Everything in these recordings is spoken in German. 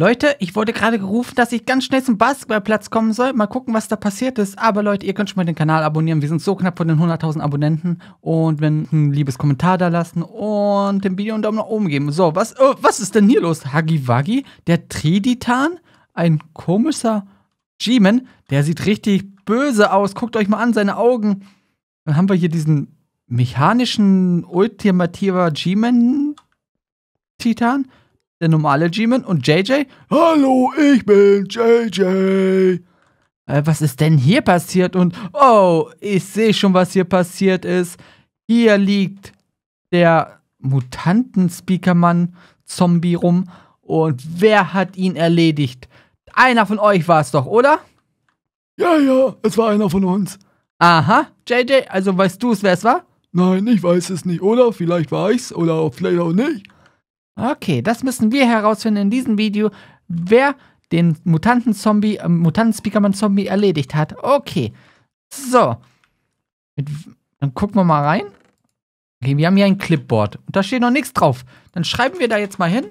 Leute, ich wurde gerade gerufen, dass ich ganz schnell zum Basketballplatz kommen soll. Mal gucken, was da passiert ist. Aber Leute, ihr könnt schon mal den Kanal abonnieren. Wir sind so knapp von den 100.000 Abonnenten. Und wenn ein liebes Kommentar da lassen und dem Video einen Daumen nach oben geben. So, was, oh, was ist denn hier los? Hagiwagi, der Triditan, ein komischer G-Man, der sieht richtig böse aus. Guckt euch mal an, seine Augen. Dann haben wir hier diesen mechanischen, ultimativer G-Man-Titan der normale G-Man und JJ. Hallo, ich bin JJ. Äh, was ist denn hier passiert? Und oh, ich sehe schon, was hier passiert ist. Hier liegt der Mutanten-Speakermann Zombie rum. Und wer hat ihn erledigt? Einer von euch war es doch, oder? Ja, ja, es war einer von uns. Aha, JJ, also weißt du es, wer es war? Nein, ich weiß es nicht. Oder vielleicht war ich's oder vielleicht auch nicht. Okay, das müssen wir herausfinden in diesem Video, wer den Mutanten-Zombie, äh, Mutanten-Speakerman-Zombie erledigt hat. Okay, so. Mit, dann gucken wir mal rein. Okay, wir haben hier ein Clipboard. Und da steht noch nichts drauf. Dann schreiben wir da jetzt mal hin.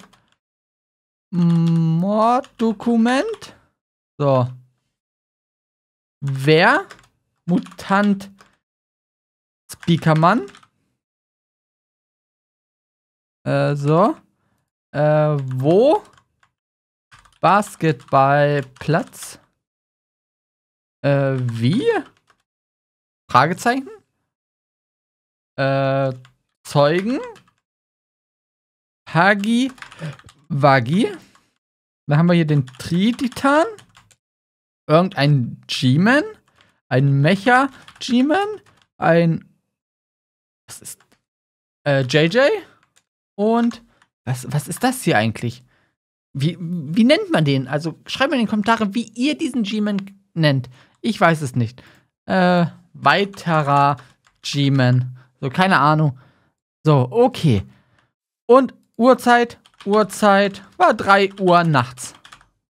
Morddokument. So. Wer? Mutant Speakermann. Äh, so. Äh, wo? Basketballplatz? Äh, wie? Fragezeichen? Äh, Zeugen? Hagi Wagi? Dann haben wir hier den Trititan. Irgendein G-Man? Ein Mecha G-Man? Ein. Was ist. Äh, JJ? Und was, was ist das hier eigentlich? Wie, wie nennt man den? Also schreibt mir in die Kommentare, wie ihr diesen G-Man nennt. Ich weiß es nicht. Äh, weiterer G-Man. So, keine Ahnung. So, okay. Und Uhrzeit, Uhrzeit war 3 Uhr nachts.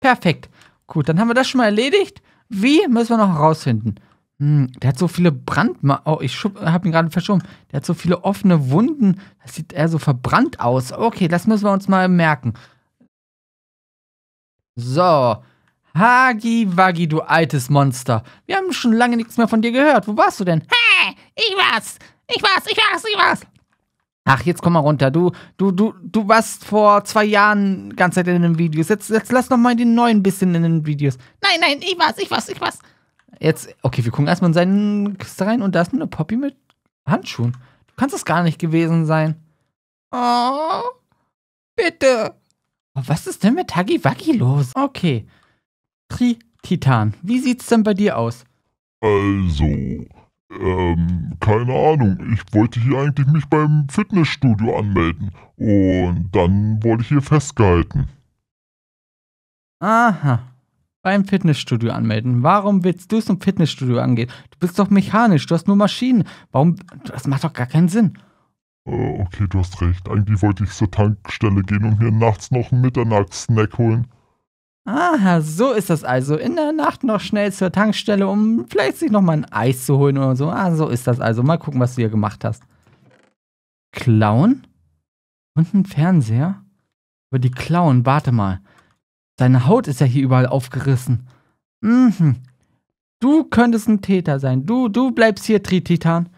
Perfekt. Gut, dann haben wir das schon mal erledigt. Wie müssen wir noch herausfinden? Hm, der hat so viele Brandma. Oh, ich habe ihn gerade verschoben. Der hat so viele offene Wunden. Das sieht eher so verbrannt aus. Okay, das müssen wir uns mal merken. So. Hagi Wagi, du altes Monster. Wir haben schon lange nichts mehr von dir gehört. Wo warst du denn? Hey, ich war's. Ich war's, ich war's, ich war's. Ach, jetzt komm mal runter. Du, du, du, du warst vor zwei Jahren ganze Zeit in den Videos. Jetzt, jetzt lass noch mal den neuen bisschen in den Videos. Nein, nein, ich war's, ich war's, ich war's. Jetzt, okay, wir gucken erstmal in seinen Kiste rein und da ist eine Poppy mit Handschuhen. Du kannst es gar nicht gewesen sein. Oh, bitte. Oh, was ist denn mit Hagi Wagi los? Okay. Tri-Titan, wie sieht's denn bei dir aus? Also, ähm, keine Ahnung. Ich wollte hier eigentlich mich beim Fitnessstudio anmelden. Und dann wurde ich hier festgehalten. Aha beim Fitnessstudio anmelden. Warum willst du es im Fitnessstudio angehen? Du bist doch mechanisch, du hast nur Maschinen. Warum? Das macht doch gar keinen Sinn. Äh, okay, du hast recht. Eigentlich wollte ich zur Tankstelle gehen und mir nachts noch einen Mitternachtssnack holen. Aha, so ist das also. In der Nacht noch schnell zur Tankstelle, um vielleicht sich nochmal ein Eis zu holen oder so. Ah, so ist das also. Mal gucken, was du hier gemacht hast. Klauen? Und ein Fernseher? Aber die klauen, warte mal. Seine Haut ist ja hier überall aufgerissen. Mhm. Du könntest ein Täter sein. Du, du bleibst hier, Trititan.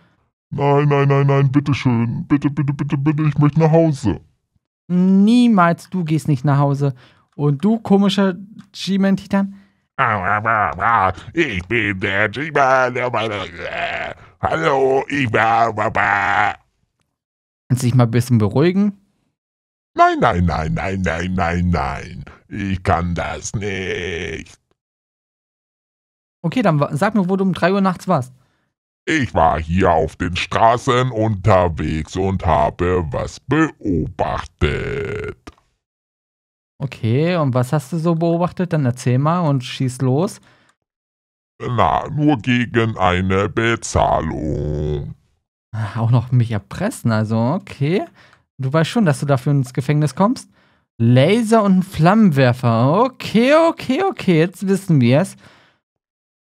Nein, nein, nein, nein, bitteschön. Bitte, bitte, bitte, bitte, ich möchte nach Hause. Niemals, du gehst nicht nach Hause. Und du, komischer G-Man-Titan? Ich bin der G-Man. Äh, Hallo, ich bin Baba. Kannst dich mal ein bisschen beruhigen? Nein, nein, nein, nein, nein, nein, nein. Ich kann das nicht. Okay, dann sag mir, wo du um 3 Uhr nachts warst. Ich war hier auf den Straßen unterwegs und habe was beobachtet. Okay, und was hast du so beobachtet? Dann erzähl mal und schieß los. Na, nur gegen eine Bezahlung. auch noch mich erpressen, also okay. Du weißt schon, dass du dafür ins Gefängnis kommst. Laser und ein Flammenwerfer. Okay, okay, okay, jetzt wissen wir es.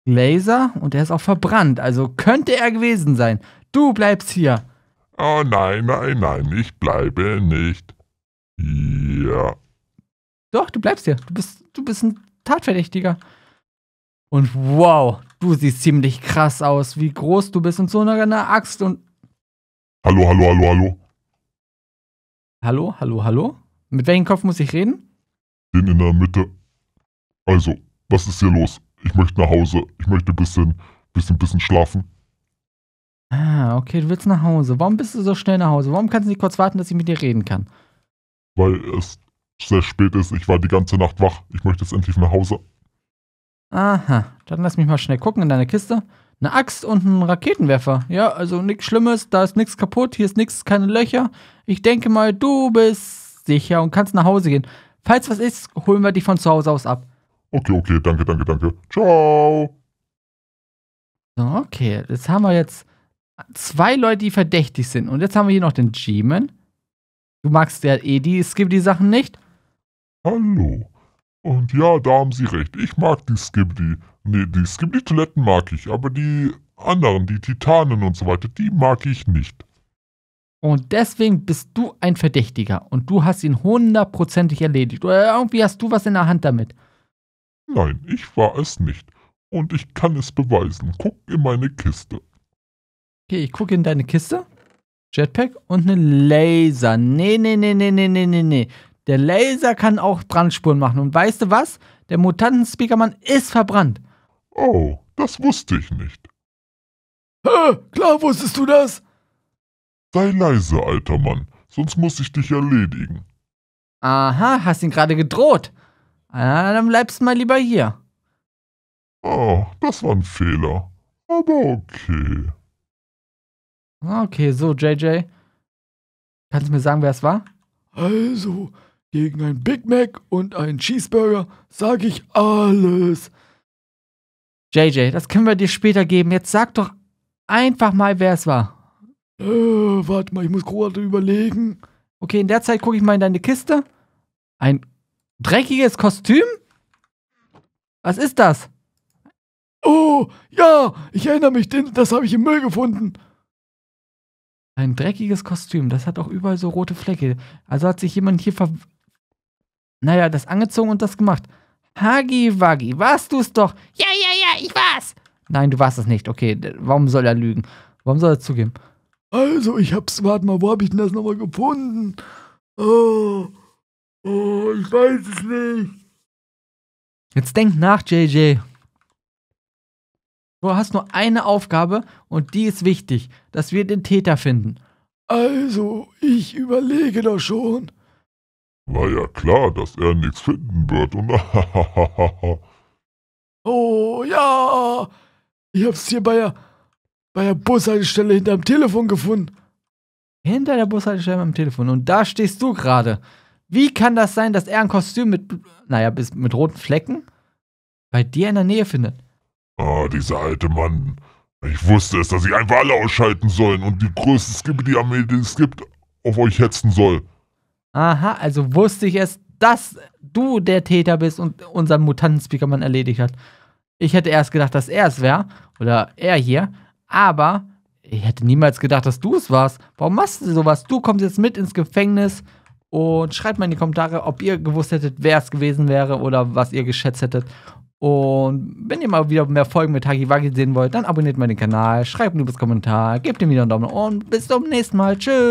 Laser und er ist auch verbrannt, also könnte er gewesen sein. Du bleibst hier. Oh nein, nein, nein, ich bleibe nicht. Ja. Doch, du bleibst hier. Du bist, du bist ein Tatverdächtiger. Und wow, du siehst ziemlich krass aus, wie groß du bist und so eine Axt und. Hallo, hallo, hallo, hallo. Hallo, hallo, hallo? Mit welchem Kopf muss ich reden? Den in der Mitte. Also, was ist hier los? Ich möchte nach Hause. Ich möchte ein bisschen, bisschen, bisschen schlafen. Ah, okay, du willst nach Hause. Warum bist du so schnell nach Hause? Warum kannst du nicht kurz warten, dass ich mit dir reden kann? Weil es sehr spät ist. Ich war die ganze Nacht wach. Ich möchte jetzt endlich nach Hause. Aha, dann lass mich mal schnell gucken in deine Kiste. Eine Axt und einen Raketenwerfer. Ja, also nichts Schlimmes, da ist nichts kaputt, hier ist nichts, keine Löcher. Ich denke mal, du bist sicher und kannst nach Hause gehen. Falls was ist, holen wir dich von zu Hause aus ab. Okay, okay, danke, danke, danke. Ciao. So, okay, jetzt haben wir jetzt zwei Leute, die verdächtig sind. Und jetzt haben wir hier noch den G-Man. Du magst ja eh die Skip die Sachen nicht. Hallo. Und ja, da haben Sie recht. Ich mag die Skibidi. Nee, die Skibidi-Toiletten mag ich, aber die anderen, die Titanen und so weiter, die mag ich nicht. Und deswegen bist du ein Verdächtiger und du hast ihn hundertprozentig erledigt. Oder irgendwie hast du was in der Hand damit. Nein, ich war es nicht. Und ich kann es beweisen. Guck in meine Kiste. Okay, ich gucke in deine Kiste. Jetpack und eine Laser. Nee, nee, nee, nee, nee, nee, nee, nee. Der Laser kann auch Brandspuren machen. Und weißt du was? Der Mutantenspeakermann ist verbrannt. Oh, das wusste ich nicht. Hä? Klar wusstest du das? Sei leise, alter Mann, sonst muss ich dich erledigen. Aha, hast ihn gerade gedroht. Ah, dann bleibst du mal lieber hier. Oh, das war ein Fehler. Aber okay. Okay, so, JJ. Kannst du mir sagen, wer es war? Also, gegen ein Big Mac und einen Cheeseburger sage ich alles. JJ, das können wir dir später geben. Jetzt sag doch einfach mal, wer es war. Äh, warte mal, ich muss gerade überlegen. Okay, in der Zeit gucke ich mal in deine Kiste. Ein dreckiges Kostüm? Was ist das? Oh, ja, ich erinnere mich, das habe ich im Müll gefunden. Ein dreckiges Kostüm, das hat auch überall so rote Flecke. Also hat sich jemand hier ver naja, das angezogen und das gemacht. Hagi Wagi, warst du's doch? Ja, ja, ja, ich war's. Nein, du warst es nicht. Okay, warum soll er lügen? Warum soll er zugeben? Also, ich hab's, warte mal, wo hab ich denn das nochmal gefunden? Oh, oh, ich weiß es nicht. Jetzt denk nach, JJ. Du hast nur eine Aufgabe und die ist wichtig, dass wir den Täter finden. Also, ich überlege doch schon. War ja klar, dass er nichts finden wird und Oh ja, ich hab's hier bei der, bei der Bushaltestelle hinterm Telefon gefunden. Hinter der Bushaltestelle am Telefon. Und da stehst du gerade. Wie kann das sein, dass er ein Kostüm mit, naja, mit roten Flecken bei dir in der Nähe findet? Ah, oh, dieser alte Mann. Ich wusste es, dass ich einfach alle ausschalten sollen und die größten Skibidi-Armee, die es gibt, auf euch hetzen soll. Aha, also wusste ich es, dass du der Täter bist und unseren Mutanten-Speakermann erledigt hat. Ich hätte erst gedacht, dass er es wäre oder er hier, aber ich hätte niemals gedacht, dass du es warst. Warum machst du sowas? Du kommst jetzt mit ins Gefängnis und schreibt mal in die Kommentare, ob ihr gewusst hättet, wer es gewesen wäre oder was ihr geschätzt hättet. Und wenn ihr mal wieder mehr Folgen mit Hagiwagi sehen wollt, dann abonniert meinen Kanal, schreibt ein liebes Kommentar, gebt ihm wieder einen Daumen und bis zum nächsten Mal. Tschüss.